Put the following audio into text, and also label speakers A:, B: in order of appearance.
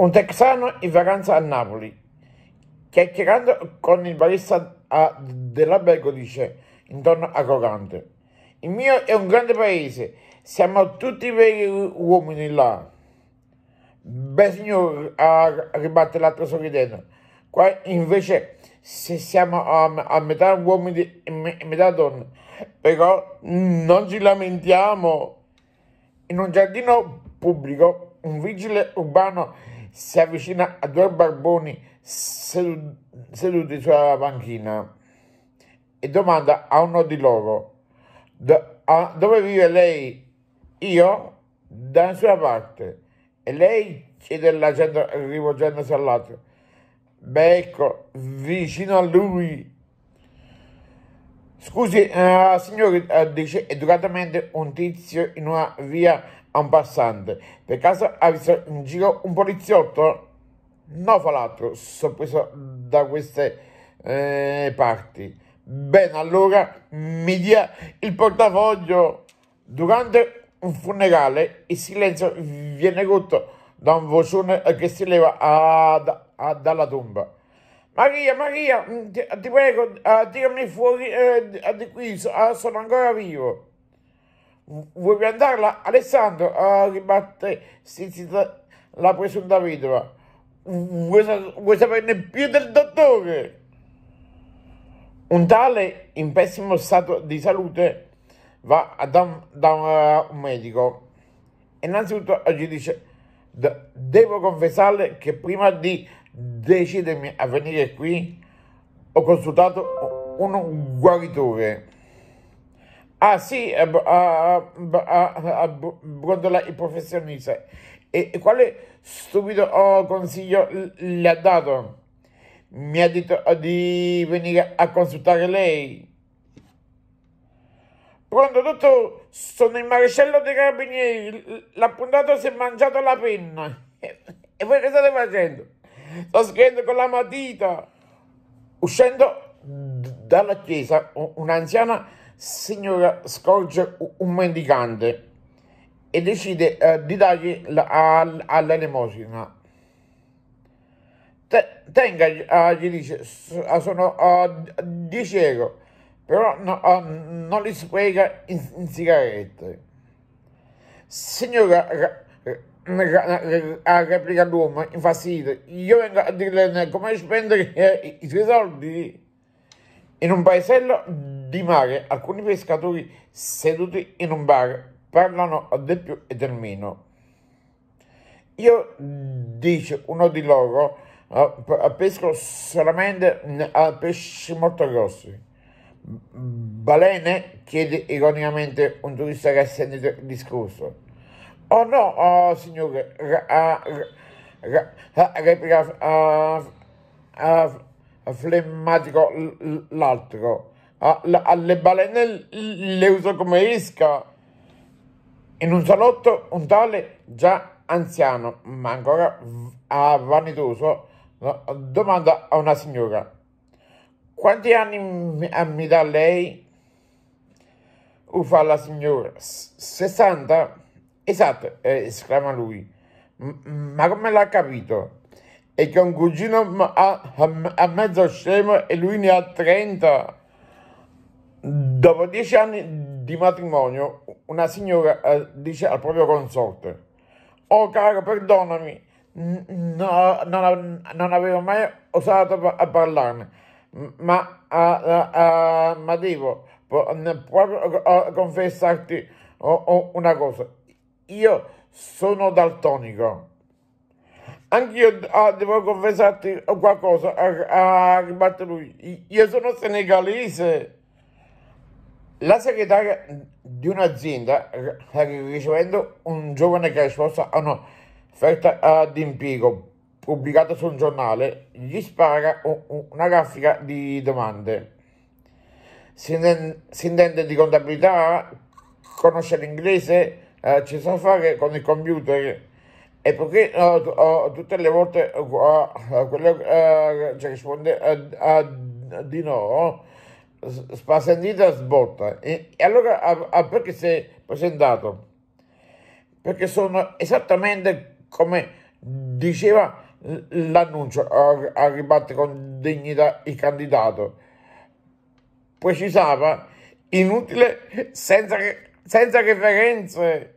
A: Un texano in vacanza a Napoli, chiacchierando con il barista ah, dell'albergo, dice intorno a Crocante. Il mio è un grande paese, siamo tutti veri uomini là. Beh, signor, ribatte l'altro sorridendo. Qua invece se siamo a, a metà uomini e metà donne, però non ci lamentiamo. In un giardino pubblico, un vigile urbano si avvicina a due barboni seduti sulla panchina e domanda a uno di loro Do a dove vive lei? Io? Da nessuna parte. E lei chiede alla gente rivolgendosi all'altro. Beh, ecco, vicino a lui. Scusi, uh, signori, eh, dice educatamente un tizio in una via a un passante. Per caso ha visto in giro un poliziotto? No, fa l'altro, sorpreso da queste eh, parti. Bene, allora mi dia il portafoglio. Durante un funerale il silenzio viene rotto da un vocione che si leva ad, ad, dalla tomba. Maria, Maria, mm, ti, ti prego, ah, tirami fuori eh, di qui, ah, sono ancora vivo. Vuoi piantarla? Alessandro, ah, ribatte stizzita la presunta vedova. Vuoi, vuoi saperne più del dottore? Un tale in pessimo stato di salute va da un, da un eh, medico. Innanzitutto gli dice, devo confessarle che prima di decidermi a venire qui ho consultato un guaritore. Ah sì, eh, ah, ah, ah, a, a, il professionista. E, quale stupido oh, consiglio le ha dato? Mi ha detto oh, di venire a consultare lei. Pronto, dottor? Sono il maresciallo dei carabinieri. L'appuntato si è mangiato la penna. e voi che state facendo? Sto scrivendo con la matita. Uscendo dalla chiesa, un'anziana signora scorge un mendicante e decide eh, di dargli all'elemosina. Te, tenga, eh, gli dice, ah, sono uh, ah, 10 euro, però no, uh, non li spreca in, in sigarette. Signora, ra, replica l'uomo infastidito, io vengo a dirle come spendere eh, i suoi soldi. In un paesello di mare alcuni pescatori seduti in un bar parlano del più e del meno. Io, dice uno di loro, ah, pesco solamente pesci molto grossi. Balene? chiede ironicamente un turista che ha sentito il discorso. Oh no, oh, signore, replica flemmatico l'altro. Alle ah, ah, balene le uso come esca. In un salotto un tale già anziano, ma ancora ah, vanitoso, domanda a una signora. Quanti anni mi dà lei? Uffa la signora. 60? Esatto, eh, esclama lui. Ma come l'ha capito? e che un cugino ha, ha mezzo scemo e lui ne ha 30. Dopo dieci anni di matrimonio, una signora eh, dice al proprio consorte: Oh caro, perdonami, no, non, non, avevo mai osato par parlarne, ma, uh, uh, ma devo proprio uh, confessarti una cosa: io sono daltonico. Anch'io ah, devo confessarti qualcosa, ha ah, lui. Io sono senegalese. La segretaria di un'azienda, ricevendo un giovane che ha risposto a un'offerta ah, di impiego pubblicata su un giornale, gli spara una grafica di domande. Si intende, si intende di contabilità, conosce l'inglese, eh, ci sa fare con il computer, e perché uh, eh, eh, tutte le volte eh, quello che risponde a, di no, spasendita sbotta. E, e allora perché si è presentato? Perché sono esattamente come diceva l'annuncio, ribatte con dignità il candidato. Precisava inutile senza, senza referenze